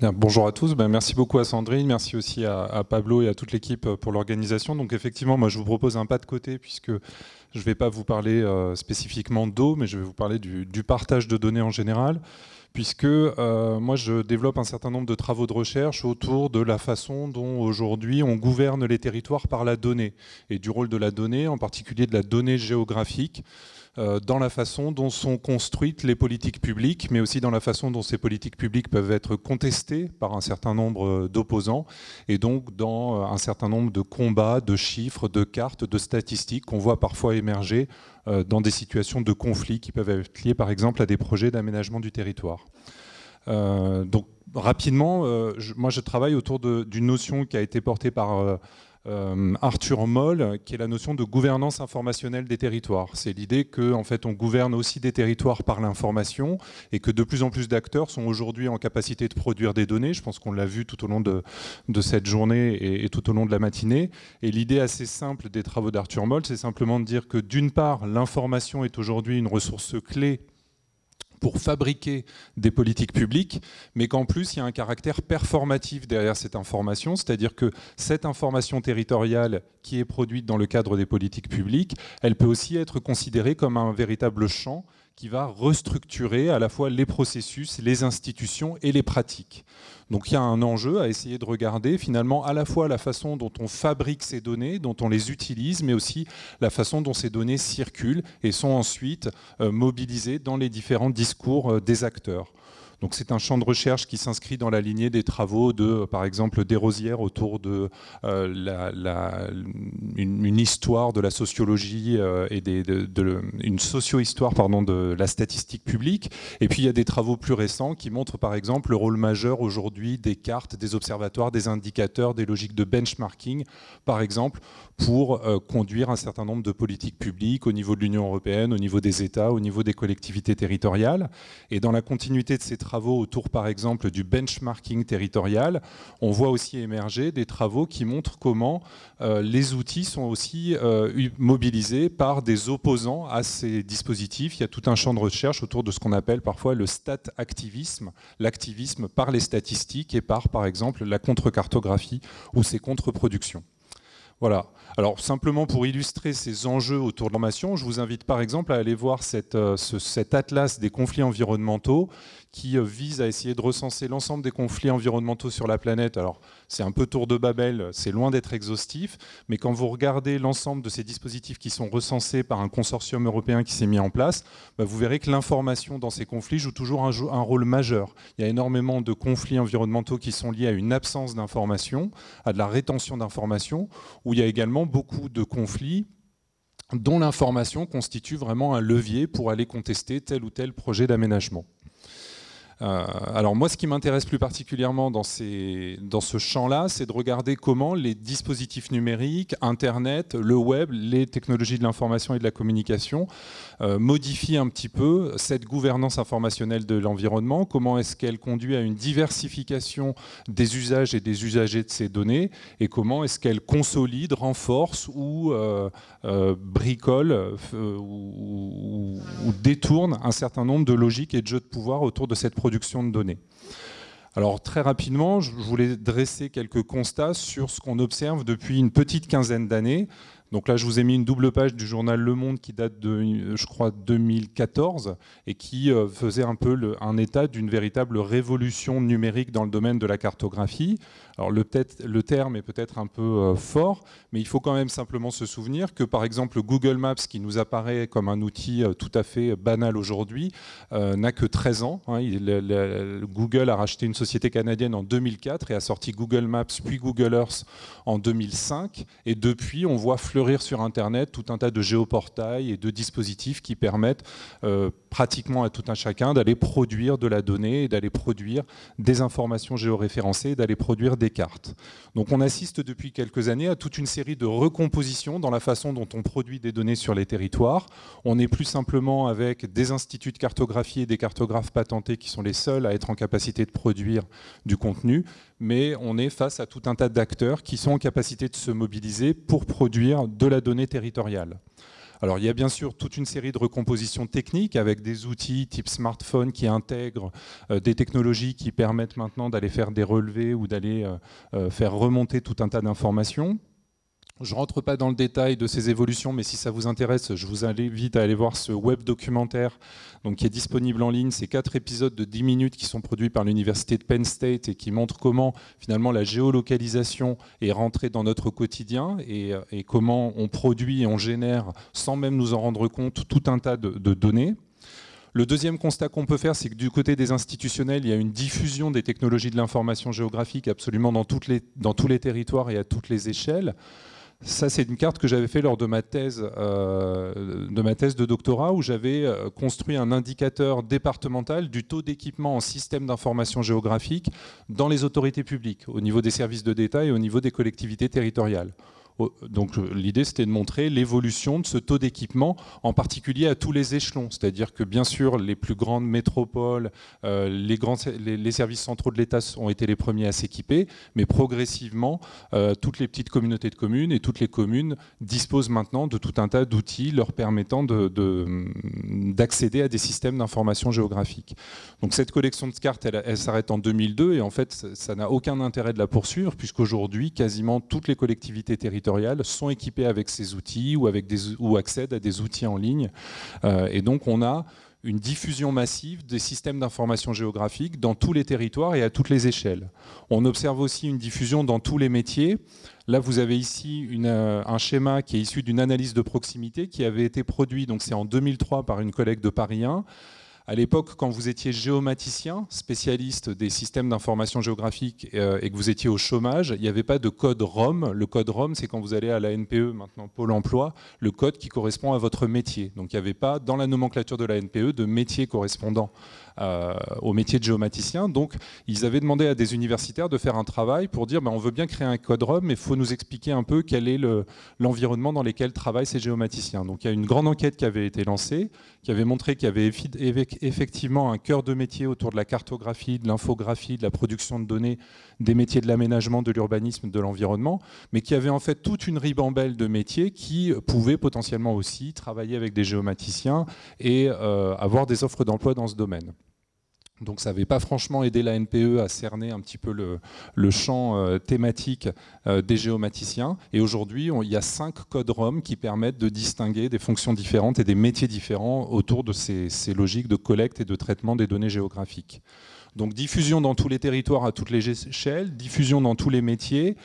bonjour à tous. Ben, merci beaucoup à Sandrine, merci aussi à, Pablo et à toute l'équipe euh, pour l'organisation. Donc effectivement, moi je vous propose un pas de côté puisque je ne vais pas vous parler euh, spécifiquement d'eau, mais je vais vous parler du, partage de données en général, puisque euh, moi je développe un certain nombre de travaux de recherche autour de la façon dont aujourd'hui on gouverne les territoires par la donnée et du rôle de la donnée, en particulier de la donnée géographique. Euh, dans la façon dont sont construites les politiques publiques, mais aussi dans la façon dont ces politiques publiques peuvent être contestées par un certain nombre euh, d'opposants, et donc dans euh, un certain nombre de combats, de chiffres, de cartes, de statistiques qu'on voit parfois émerger dans des situations de conflit qui peuvent être liées par exemple à des projets d'aménagement du territoire. donc rapidement, moi je travaille autour d'une notion qui a été portée par euh, Arthur Moll, qui est la notion de gouvernance informationnelle des territoires. C'est l'idée que, en fait, on gouverne aussi des territoires par l'information et que de plus en plus d'acteurs sont aujourd'hui en capacité de produire des données. Je pense qu'on l'a vu tout au long de, cette journée et, et, tout au long de la matinée. Et l'idée assez simple des travaux d'Arthur Moll, c'est simplement de dire que, d'une part, l'information est aujourd'hui une ressource clé pour fabriquer des politiques publiques, mais qu'en plus, il y a un caractère performatif derrière cette information, c'est-à-dire que cette information territoriale qui est produite dans le cadre des politiques publiques, elle peut aussi être considérée comme un véritable champ qui va restructurer à la fois les processus, les institutions et les pratiques. Donc il y a un enjeu à essayer de regarder finalement à la fois la façon dont on fabrique ces données, dont on les utilise, mais aussi la façon dont ces données circulent et sont ensuite euh, mobilisées dans les différents discours euh, des acteurs. Donc c'est un champ de recherche qui s'inscrit dans la lignée des travaux de, par exemple, des rosières autour de euh, la, une, histoire de la sociologie euh, et des, de, une socio-histoire pardon, de la statistique publique. Et puis il y a des travaux plus récents qui montrent par exemple le rôle majeur aujourd'hui des cartes, des observatoires, des indicateurs, des logiques de benchmarking, par exemple, pour euh, conduire un certain nombre de politiques publiques au niveau de l'Union européenne, au niveau des États, au niveau des collectivités territoriales. Et dans la continuité de ces travaux, travaux autour, par exemple, du benchmarking territorial, on voit aussi émerger des travaux qui montrent comment euh, les outils sont aussi euh, mobilisés par des opposants à ces dispositifs. Il y a tout un champ de recherche autour de ce qu'on appelle parfois le stat activisme, l'activisme par les statistiques et par, par exemple, la contre-cartographie ou ses contre-productions. Voilà. Alors simplement pour illustrer ces enjeux autour de l'information, je vous invite par exemple à aller voir cette, euh, cet atlas des conflits environnementaux qui euh, vise à essayer de recenser l'ensemble des conflits environnementaux sur la planète. Alors c'est un peu tour de Babel, c'est loin d'être exhaustif, mais quand vous regardez l'ensemble de ces dispositifs qui sont recensés par un consortium européen qui s'est mis en place, bah, vous verrez que l'information dans ces conflits joue toujours un, un rôle majeur. Il y a énormément de conflits environnementaux qui sont liés à une absence d'information, à de la rétention d'information, où il y a également beaucoup de conflits dont l'information constitue vraiment un levier pour aller contester tel ou tel projet d'aménagement. Euh, alors moi, ce qui m'intéresse plus particulièrement dans, ce champ-là, c'est de regarder comment les dispositifs numériques, Internet, le web, les technologies de l'information et de la communication euh, modifient un petit peu cette gouvernance informationnelle de l'environnement, comment est-ce qu'elle conduit à une diversification des usages et des usagers de ces données, et comment est-ce qu'elle consolide, renforce ou euh, bricole ou, ou, détourne un certain nombre de logiques et de jeux de pouvoir autour de cette production production de données. Alors très rapidement, je voulais dresser quelques constats sur ce qu'on observe depuis une petite quinzaine d'années donc là, je vous ai mis une double page du journal Le Monde qui date de, je crois, 2014 et qui euh, faisait un peu un état d'une véritable révolution numérique dans le domaine de la cartographie. Alors le, le terme est peut-être un peu euh, fort, mais il faut quand même simplement se souvenir que par exemple Google Maps, qui nous apparaît comme un outil euh, tout à fait banal aujourd'hui, n'a que 13 ans. Hein. Google a racheté une société canadienne en 2004 et a sorti Google Maps puis Google Earth en 2005. Et depuis, on voit fleurir sur Internet tout un tas de géoportails et de dispositifs qui permettent euh, pratiquement à tout un chacun d'aller produire de la donnée et d'aller produire des informations géoréférencées, d'aller produire des cartes. Donc on assiste depuis quelques années à toute une série de recompositions dans la façon dont on produit des données sur les territoires. On n'est plus simplement avec des instituts de cartographie et des cartographes patentés qui sont les seuls à être en capacité de produire du contenu mais on est face à tout un tas d'acteurs qui sont en capacité de se mobiliser pour produire de la donnée territoriale. Alors il y a bien sûr toute une série de recompositions techniques avec des outils type smartphone qui intègrent euh, des technologies qui permettent maintenant d'aller faire des relevés ou d'aller euh, euh, faire remonter tout un tas d'informations. Je ne rentre pas dans le détail de ces évolutions, mais si ça vous intéresse, je vous invite à aller voir ce web documentaire donc, qui est disponible en ligne. C'est quatre épisodes de 10 minutes qui sont produits par l'université de Penn State et qui montrent comment finalement la géolocalisation est rentrée dans notre quotidien et, comment on produit et on génère, sans même nous en rendre compte, tout un tas de, données. Le deuxième constat qu'on peut faire, c'est que du côté des institutionnels, il y a une diffusion des technologies de l'information géographique absolument dans tous les territoires et à toutes les échelles. Ça, c'est une carte que j'avais faite lors de ma thèse, euh, de ma thèse de doctorat, où j'avais euh, construit un indicateur départemental du taux d'équipement en système d'information géographique dans les autorités publiques, au niveau des services de détail et au niveau des collectivités territoriales. Donc l'idée, c'était de montrer l'évolution de ce taux d'équipement, en particulier à tous les échelons. C'est-à-dire que bien sûr, les plus grandes métropoles, euh, les, grands, les, services centraux de l'État ont été les premiers à s'équiper, mais progressivement, euh, toutes les petites communautés de communes et toutes les communes disposent maintenant de tout un tas d'outils leur permettant d'accéder à des systèmes d'information géographique. Donc cette collection de cartes, elle s'arrête en 2002 et en fait, ça n'a aucun intérêt de la poursuivre puisqu'aujourd'hui, quasiment toutes les collectivités territoriales sont équipés avec ces outils ou, accèdent à des outils en ligne. Euh, et donc on a une diffusion massive des systèmes d'information géographique dans tous les territoires et à toutes les échelles. On observe aussi une diffusion dans tous les métiers. Là, vous avez ici euh, un schéma qui est issu d'une analyse de proximité qui avait été produit, donc c'est en 2003 par une collègue de Paris 1, à l'époque, quand vous étiez géomaticien, spécialiste des systèmes d'information géographique euh, et que vous étiez au chômage, il n'y avait pas de code ROM. Le code ROM, c'est quand vous allez à la NPE, maintenant Pôle emploi, le code qui correspond à votre métier. Donc il n'y avait pas, dans la nomenclature de la NPE, de métier correspondant euh, au métier de géomaticien. Donc, ils avaient demandé à des universitaires de faire un travail pour dire ben, on veut bien créer un rom, mais il faut nous expliquer un peu quel est l'environnement dans lequel travaillent ces géomaticiens. Donc, il y a une grande enquête qui avait été lancée, qui avait montré qu'il y avait effectivement un cœur de métier autour de la cartographie, de l'infographie, de la production de données, des métiers de l'aménagement, de l'urbanisme, de l'environnement, mais qui avait en fait toute une ribambelle de métiers qui pouvaient potentiellement aussi travailler avec des géomaticiens et euh, avoir des offres d'emploi dans ce domaine. Donc ça n'avait pas franchement aidé la NPE à cerner un petit peu le, champ euh, thématique euh, des géomaticiens. Et aujourd'hui, il y a cinq codes ROM qui permettent de distinguer des fonctions différentes et des métiers différents autour de ces logiques de collecte et de traitement des données géographiques. Donc diffusion dans tous les territoires à toutes les échelles, diffusion dans tous les métiers,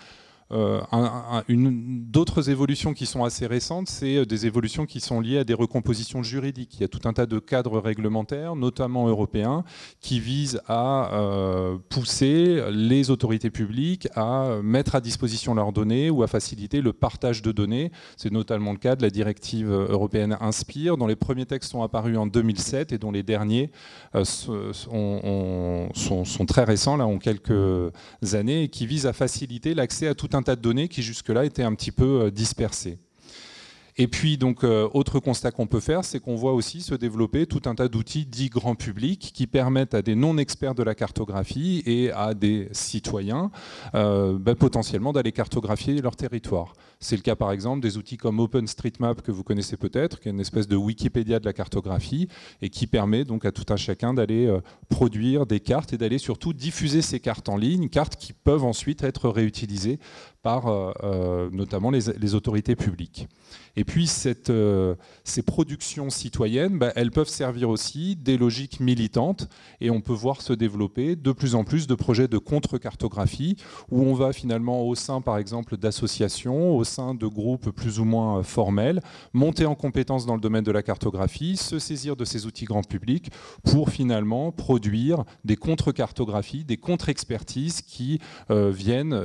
euh, un, D'autres évolutions qui sont assez récentes, c'est euh, des évolutions qui sont liées à des recompositions juridiques. Il y a tout un tas de cadres réglementaires, notamment européens, qui visent à euh, pousser les autorités publiques à mettre à disposition leurs données ou à faciliter le partage de données. C'est notamment le cas de la directive européenne Inspire, dont les premiers textes sont apparus en 2007 et dont les derniers sont, très récents, là, en quelques années, qui visent à faciliter l'accès à tout un tas de données qui jusque-là étaient un petit peu euh, dispersées. Et puis, donc, euh, autre constat qu'on peut faire, c'est qu'on voit aussi se développer tout un tas d'outils dits grand public qui permettent à des non-experts de la cartographie et à des citoyens euh, bah, potentiellement d'aller cartographier leur territoire. C'est le cas par exemple des outils comme OpenStreetMap que vous connaissez peut-être, qui est une espèce de Wikipédia de la cartographie et qui permet donc à tout un chacun d'aller produire des cartes et d'aller surtout diffuser ces cartes en ligne, cartes qui peuvent ensuite être réutilisées par euh, euh, notamment les, autorités publiques. Et puis euh, ces productions citoyennes, bah, elles peuvent servir aussi des logiques militantes et on peut voir se développer de plus en plus de projets de contre-cartographie où on va finalement au sein par exemple d'associations, au sein de groupes plus ou moins formels, monter en compétence dans le domaine de la cartographie, se saisir de ces outils grand public pour finalement produire des contre-cartographies, des contre-expertises qui viennent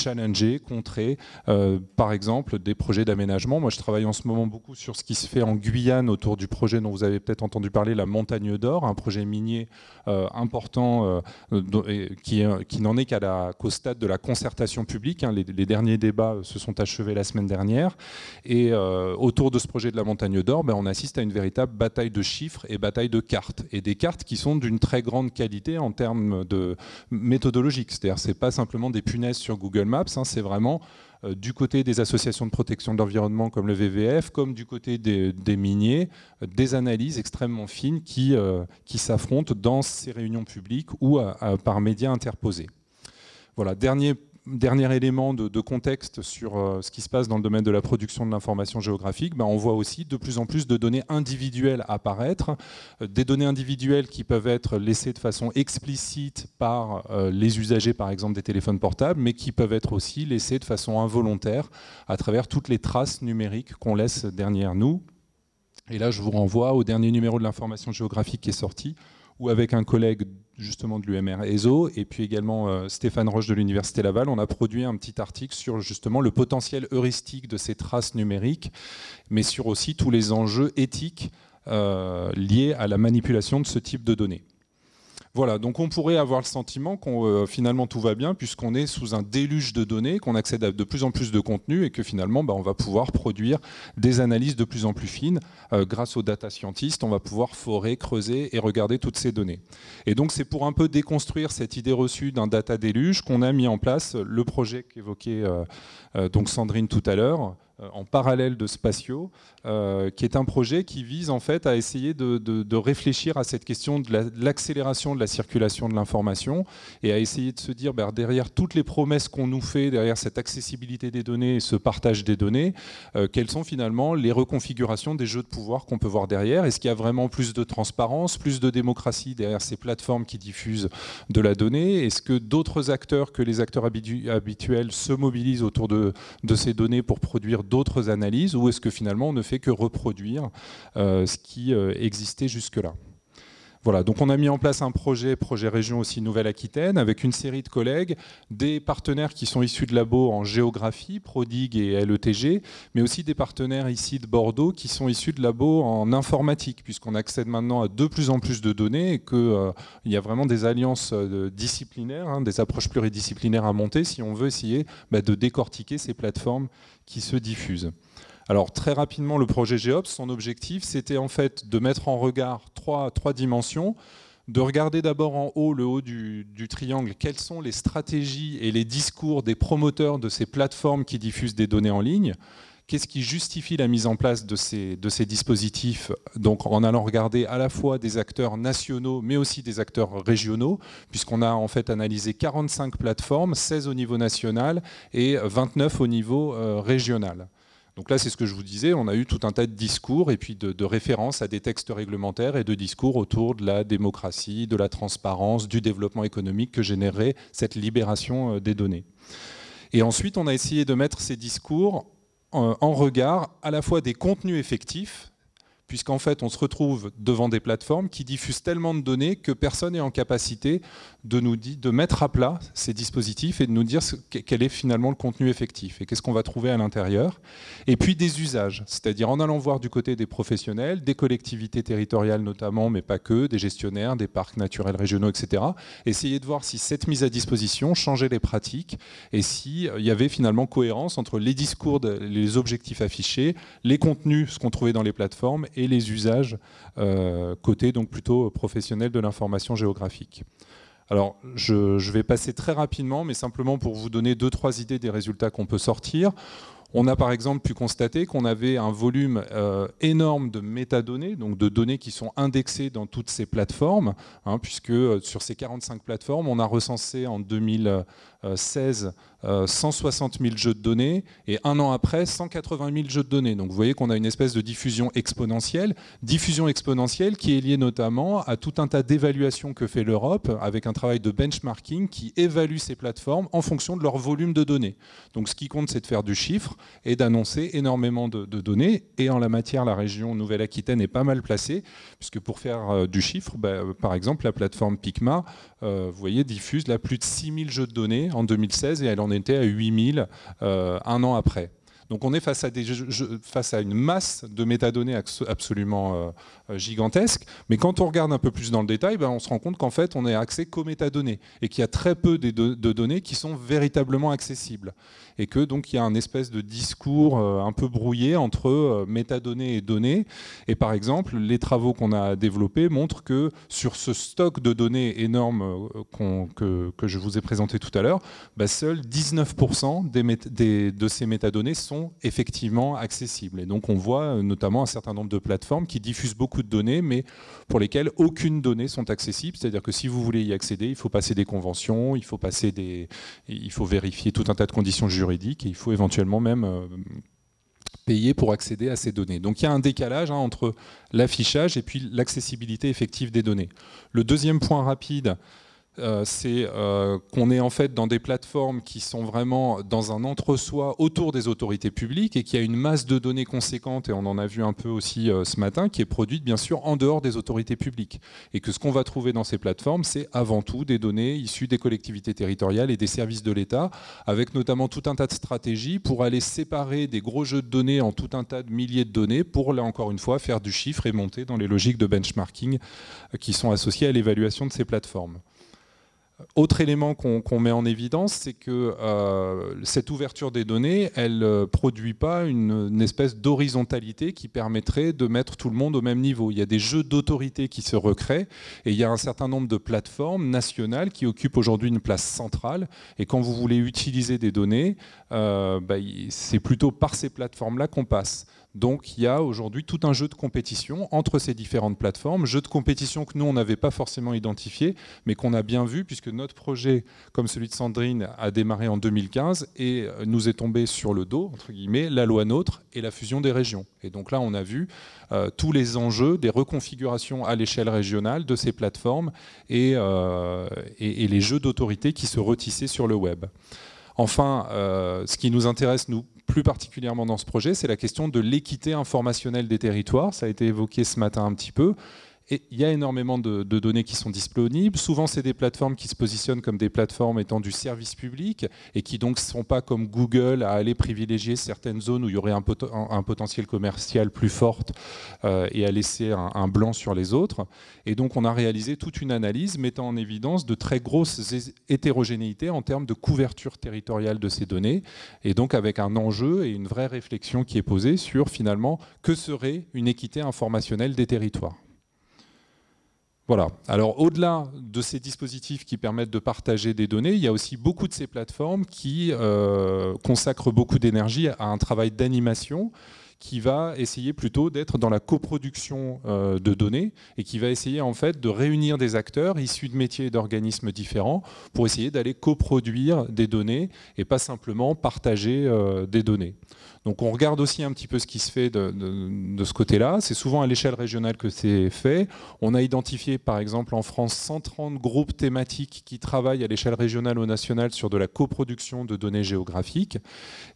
challenger contrer, euh, par exemple, des projets d'aménagement. Moi, je travaille en ce moment beaucoup sur ce qui se fait en Guyane autour du projet dont vous avez peut-être entendu parler, la Montagne d'Or, un projet minier euh, important euh, qui, qui n'en est qu'au stade de la concertation publique. Hein. Les, derniers débats se sont achevés la semaine dernière. Et autour de ce projet de la Montagne d'Or, ben, on assiste à une véritable bataille de chiffres et bataille de cartes. Et des cartes qui sont d'une très grande qualité en termes de méthodologique. C'est-à-dire, c'est pas simplement des punaises sur Google Maps, hein, c'est vraiment euh, du côté des associations de protection de l'environnement comme le VVF, comme du côté des, miniers, euh, des analyses extrêmement fines qui, euh, qui s'affrontent dans ces réunions publiques ou par médias interposés. Voilà, dernier dernier élément de, contexte sur euh, ce qui se passe dans le domaine de la production de l'information géographique, ben, on voit aussi de plus en plus de données individuelles apparaître, euh, des données individuelles qui peuvent être laissées de façon explicite par euh, les usagers, par exemple, des téléphones portables, mais qui peuvent être aussi laissées de façon involontaire à travers toutes les traces numériques qu'on laisse derrière nous. Et là, je vous renvoie au dernier numéro de l'information géographique qui est sorti, ou avec un collègue justement de l'UMR ESO et puis également euh, Stéphane Roche de l'Université Laval, on a produit un petit article sur justement le potentiel heuristique de ces traces numériques, mais sur aussi tous les enjeux éthiques euh, liés à la manipulation de ce type de données. Voilà, donc on pourrait avoir le sentiment qu'on euh, finalement tout va bien puisqu'on est sous un déluge de données, qu'on accède à de plus en plus de contenu et que finalement bah, on va pouvoir produire des analyses de plus en plus fines. Euh, grâce aux data scientists, on va pouvoir forer, creuser et regarder toutes ces données. Et donc c'est pour un peu déconstruire cette idée reçue d'un data déluge qu'on a mis en place le projet qu'évoquait euh, donc Sandrine tout à l'heure. Euh, en parallèle de Spatio, euh, qui est un projet qui vise en fait à essayer de, réfléchir à cette question de l'accélération de, la circulation de l'information et à essayer de se dire ben, derrière toutes les promesses qu'on nous fait, derrière cette accessibilité des données et ce partage des données, euh, quelles sont finalement les reconfigurations des jeux de pouvoir qu'on peut voir derrière Est-ce qu'il y a vraiment plus de transparence, plus de démocratie derrière ces plateformes qui diffusent de la donnée Est-ce que d'autres acteurs que les acteurs habituels se mobilisent autour de, de ces données pour produire d'autres analyses ou est-ce que finalement on ne fait que reproduire euh, ce qui euh, existait jusque-là voilà, donc on a mis en place un projet, projet région aussi Nouvelle-Aquitaine, avec une série de collègues, des partenaires qui sont issus de labos en géographie, Prodig et LETG, mais aussi des partenaires ici de Bordeaux qui sont issus de labos en informatique, puisqu'on accède maintenant à de plus en plus de données et qu'il euh, y a vraiment des alliances euh, disciplinaires, hein, des approches pluridisciplinaires à monter si on veut essayer bah, de décortiquer ces plateformes qui se diffusent. Alors très rapidement, le projet GEOPS, son objectif, c'était en fait de mettre en regard trois, dimensions, de regarder d'abord en haut, le haut du, triangle, quelles sont les stratégies et les discours des promoteurs de ces plateformes qui diffusent des données en ligne. Qu'est-ce qui justifie la mise en place de ces, dispositifs Donc, en allant regarder à la fois des acteurs nationaux, mais aussi des acteurs régionaux, puisqu'on a en fait analysé 45 plateformes, 16 au niveau national et 29 au niveau euh, régional. Donc là, c'est ce que je vous disais, on a eu tout un tas de discours et puis de, références à des textes réglementaires et de discours autour de la démocratie, de la transparence, du développement économique que générait cette libération euh, des données. Et ensuite, on a essayé de mettre ces discours euh, en regard à la fois des contenus effectifs, puisqu'en fait on se retrouve devant des plateformes qui diffusent tellement de données que personne n'est en capacité de nous de mettre à plat ces dispositifs et de nous dire quel est finalement le contenu effectif et qu'est-ce qu'on va trouver à l'intérieur. Et puis des usages, c'est-à-dire en allant voir du côté des professionnels, des collectivités territoriales notamment, mais pas que, des gestionnaires, des parcs naturels régionaux, etc. Essayer de voir si cette mise à disposition changeait les pratiques et s'il euh, y avait finalement cohérence entre les discours, les objectifs affichés, les contenus, ce qu'on trouvait dans les plateformes et les usages euh, côté donc plutôt professionnel de l'information géographique. Alors, je, vais passer très rapidement, mais simplement pour vous donner deux, trois idées des résultats qu'on peut sortir. On a par exemple pu constater qu'on avait un volume euh, énorme de métadonnées, donc de données qui sont indexées dans toutes ces plateformes, hein, puisque euh, sur ces 45 plateformes, on a recensé en 2000, 16, 160 000 jeux de données, et un an après, 180 000 jeux de données. Donc vous voyez qu'on a une espèce de diffusion exponentielle, diffusion exponentielle qui est liée notamment à tout un tas d'évaluations que fait l'Europe, avec un travail de benchmarking qui évalue ces plateformes en fonction de leur volume de données. Donc ce qui compte, c'est de faire du chiffre et d'annoncer énormément de, données, et en la matière, la région Nouvelle-Aquitaine est pas mal placée, puisque pour faire euh, du chiffre, bah, euh, par exemple, la plateforme PICMA, euh, vous voyez, diffuse là plus de 6000 jeux de données en 2016 et elle en était à 8000 euh, un an après. Donc on est face à, des face à une masse de métadonnées absolument euh, euh, gigantesque, mais quand on regarde un peu plus dans le détail, ben, on se rend compte qu'en fait on est accès qu'aux métadonnées et qu'il y a très peu de données qui sont véritablement accessibles et que donc il y a un espèce de discours euh, un peu brouillé entre métadonnées et données. Et par exemple, les travaux qu'on a développés montrent que sur ce stock de données énorme que, je vous ai présenté tout à l'heure, ben, seuls 19% de ces métadonnées sont effectivement accessibles. Et donc on voit euh, notamment un certain nombre de plateformes qui diffusent beaucoup de données, mais pour lesquelles aucune donnée sont accessibles. C'est-à-dire que si vous voulez y accéder, il faut passer des conventions, il faut, passer des, il faut vérifier tout un tas de conditions juridiques, et il faut éventuellement même euh, payer pour accéder à ces données. Donc il y a un décalage hein, entre l'affichage et puis l'accessibilité effective des données. Le deuxième point rapide, euh, c'est euh, qu'on est en fait dans des plateformes qui sont vraiment dans un entre-soi autour des autorités publiques et qui a une masse de données conséquente, et on en a vu un peu aussi euh, ce matin, qui est produite bien sûr en dehors des autorités publiques. Et que ce qu'on va trouver dans ces plateformes, c'est avant tout des données issues des collectivités territoriales et des services de l'État, avec notamment tout un tas de stratégies pour aller séparer des gros jeux de données en tout un tas de milliers de données pour, là encore une fois, faire du chiffre et monter dans les logiques de benchmarking qui sont associées à l'évaluation de ces plateformes. Autre élément qu'on met en évidence, c'est que euh, cette ouverture des données, elle ne euh, produit pas une, espèce d'horizontalité qui permettrait de mettre tout le monde au même niveau. Il y a des jeux d'autorité qui se recréent et il y a un certain nombre de plateformes nationales qui occupent aujourd'hui une place centrale. Et quand vous voulez utiliser des données, euh, bah, c'est plutôt par ces plateformes-là qu'on passe. Donc il y a aujourd'hui tout un jeu de compétition entre ces différentes plateformes, jeu de compétition que nous, on n'avait pas forcément identifié, mais qu'on a bien vu, puisque notre projet, comme celui de Sandrine, a démarré en 2015 et euh, nous est tombé sur le dos, entre guillemets, la loi NOTRe et la fusion des régions. Et donc là, on a vu euh, tous les enjeux des reconfigurations à l'échelle régionale de ces plateformes et, euh, les jeux d'autorité qui se retissaient sur le web. Enfin, ce qui nous intéresse, nous, plus particulièrement dans ce projet, c'est la question de l'équité informationnelle des territoires. Ça a été évoqué ce matin un petit peu il y a énormément de, données qui sont disponibles. Souvent, c'est des plateformes qui se positionnent comme des plateformes étant du service public et qui donc ne sont pas comme Google à aller privilégier certaines zones où il y aurait un, potentiel commercial plus fort euh, et à laisser un, blanc sur les autres. Et donc, on a réalisé toute une analyse mettant en évidence de très grosses hétérogénéités en termes de couverture territoriale de ces données et donc avec un enjeu et une vraie réflexion qui est posée sur finalement que serait une équité informationnelle des territoires. Voilà. Alors au-delà de ces dispositifs qui permettent de partager des données, il y a aussi beaucoup de ces plateformes qui euh, consacrent beaucoup d'énergie à un travail d'animation qui va essayer plutôt d'être dans la coproduction euh, de données et qui va essayer en fait de réunir des acteurs issus de métiers et d'organismes différents pour essayer d'aller coproduire des données et pas simplement partager euh, des données. Donc on regarde aussi un petit peu ce qui se fait de, de ce côté-là. C'est souvent à l'échelle régionale que c'est fait. On a identifié par exemple en France 130 groupes thématiques qui travaillent à l'échelle régionale ou nationale sur de la coproduction de données géographiques.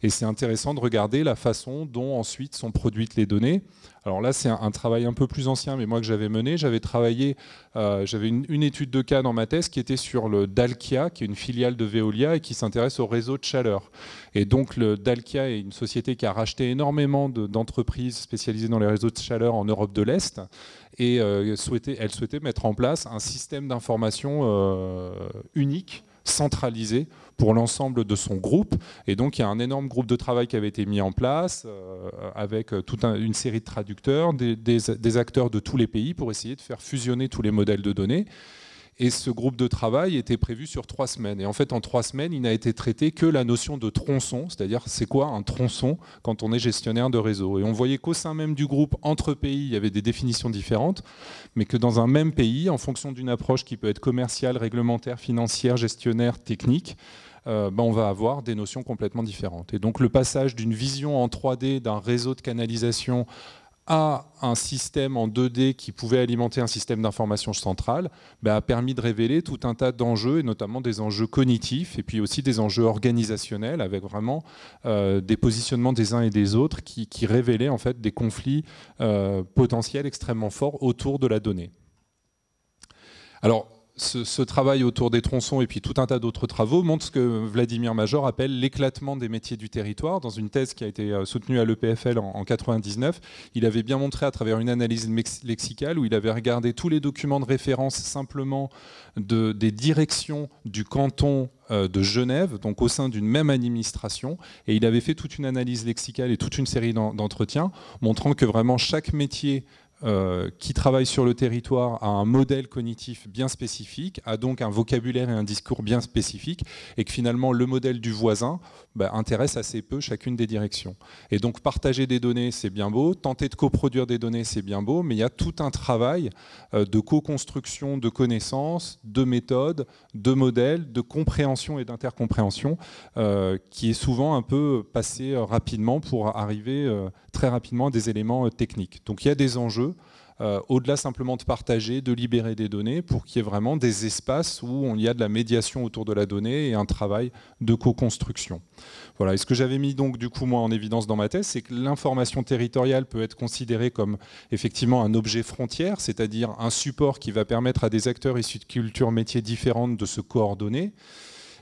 Et c'est intéressant de regarder la façon dont ensuite sont produites les données. Alors là, c'est un, travail un peu plus ancien, mais moi que j'avais mené, j'avais travaillé, euh, j'avais une, étude de cas dans ma thèse qui était sur le Dalkia, qui est une filiale de Veolia et qui s'intéresse aux réseaux de chaleur. Et donc le Dalkia est une société qui a racheté énormément d'entreprises spécialisées dans les réseaux de chaleur en Europe de l'Est et euh, elle souhaitait mettre en place un système d'information euh, unique, centralisé pour l'ensemble de son groupe. Et donc, il y a un énorme groupe de travail qui avait été mis en place euh, avec euh, toute une série de traducteurs, des, des acteurs de tous les pays pour essayer de faire fusionner tous les modèles de données. Et ce groupe de travail était prévu sur trois semaines. Et en fait, en trois semaines, il n'a été traité que la notion de tronçon, c'est-à-dire c'est quoi un tronçon quand on est gestionnaire de réseau. Et on voyait qu'au sein même du groupe, entre pays, il y avait des définitions différentes, mais que dans un même pays, en fonction d'une approche qui peut être commerciale, réglementaire, financière, gestionnaire, technique, euh, ben, on va avoir des notions complètement différentes. Et donc le passage d'une vision en 3D d'un réseau de canalisation à un système en 2D qui pouvait alimenter un système d'information centrale ben, a permis de révéler tout un tas d'enjeux, et notamment des enjeux cognitifs, et puis aussi des enjeux organisationnels, avec vraiment euh, des positionnements des uns et des autres qui, révélaient en fait des conflits euh, potentiels extrêmement forts autour de la donnée. Alors, ce, travail autour des tronçons et puis tout un tas d'autres travaux montre ce que Vladimir Major appelle l'éclatement des métiers du territoire. Dans une thèse qui a été euh, soutenue à l'EPFL en, en 99, il avait bien montré à travers une analyse lexicale où il avait regardé tous les documents de référence simplement des directions du canton euh, de Genève, donc au sein d'une même administration. Et il avait fait toute une analyse lexicale et toute une série d'entretiens montrant que vraiment chaque métier euh, qui travaille sur le territoire a un modèle cognitif bien spécifique, a donc un vocabulaire et un discours bien spécifique, et que finalement le modèle du voisin bah, intéresse assez peu chacune des directions. Et donc partager des données, c'est bien beau, tenter de coproduire des données, c'est bien beau, mais il y a tout un travail euh, de co-construction de connaissances, de méthodes, de modèles, de compréhension et d'intercompréhension euh, qui est souvent un peu passé euh, rapidement pour arriver très rapidement à des éléments techniques. Donc il y a des enjeux. Euh, au-delà simplement de partager, de libérer des données, pour qu'il y ait vraiment des espaces où il y a de la médiation autour de la donnée et un travail de co-construction. Voilà. ce que j'avais mis donc du coup moi en évidence dans ma thèse, c'est que l'information territoriale peut être considérée comme effectivement un objet frontière, c'est-à-dire un support qui va permettre à des acteurs issus de cultures, métiers différentes de se coordonner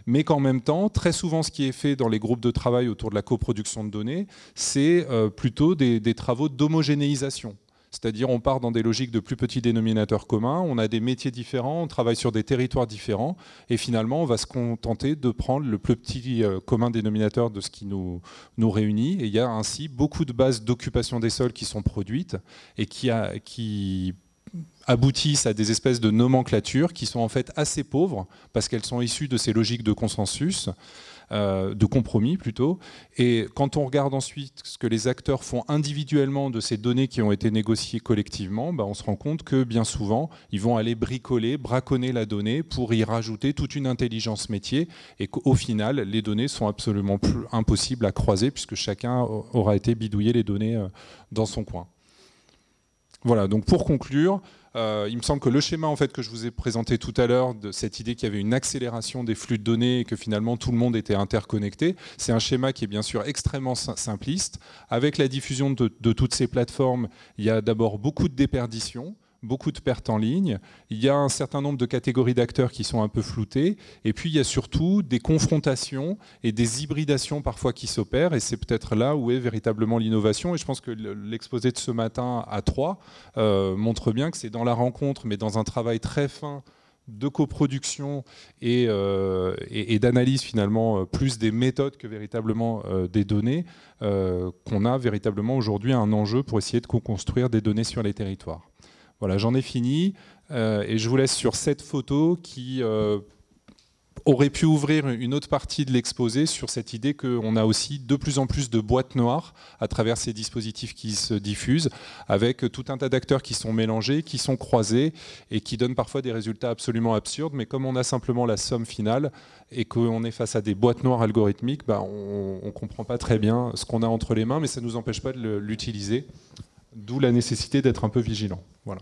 mais qu'en même temps, très souvent, ce qui est fait dans les groupes de travail autour de la coproduction de données, c'est euh, plutôt des travaux d'homogénéisation. C'est-à-dire on part dans des logiques de plus petits dénominateurs communs, on a des métiers différents, on travaille sur des territoires différents, et finalement on va se contenter de prendre le plus petit euh, commun dénominateur de ce qui nous, nous réunit. Et il y a ainsi beaucoup de bases d'occupation des sols qui sont produites et qui, qui aboutissent à des espèces de nomenclatures qui sont en fait assez pauvres parce qu'elles sont issues de ces logiques de consensus. Euh, de compromis plutôt. Et quand on regarde ensuite ce que les acteurs font individuellement de ces données qui ont été négociées collectivement, bah, on se rend compte que bien souvent, ils vont aller bricoler, braconner la donnée pour y rajouter toute une intelligence métier et qu'au final, les données sont absolument plus impossibles à croiser puisque chacun aura été bidouiller les données euh, dans son coin. Voilà, donc pour conclure, euh, il me semble que le schéma en fait, que je vous ai présenté tout à l'heure, de cette idée qu'il y avait une accélération des flux de données et que finalement tout le monde était interconnecté, c'est un schéma qui est bien sûr extrêmement simpliste. Avec la diffusion de, de toutes ces plateformes, il y a d'abord beaucoup de déperditions beaucoup de pertes en ligne, il y a un certain nombre de catégories d'acteurs qui sont un peu floutées, et puis il y a surtout des confrontations et des hybridations parfois qui s'opèrent, et c'est peut-être là où est véritablement l'innovation, et je pense que l'exposé de ce matin à 3 euh, montre bien que c'est dans la rencontre, mais dans un travail très fin de coproduction et, euh, d'analyse finalement euh, plus des méthodes que véritablement des données qu'on a véritablement aujourd'hui un enjeu pour essayer de co-construire des données sur les territoires. Voilà, j'en ai fini. Euh, et je vous laisse sur cette photo qui euh, aurait pu ouvrir une autre partie de l'exposé sur cette idée qu'on a aussi de plus en plus de boîtes noires à travers ces dispositifs qui se diffusent, avec tout un tas d'acteurs qui sont mélangés, qui sont croisés et qui donnent parfois des résultats absolument absurdes. Mais comme on a simplement la somme finale et qu'on est face à des boîtes noires algorithmiques, bah, on ne comprend pas très bien ce qu'on a entre les mains, mais ça ne nous empêche pas de l'utiliser D'où la nécessité d'être un peu vigilant. Voilà.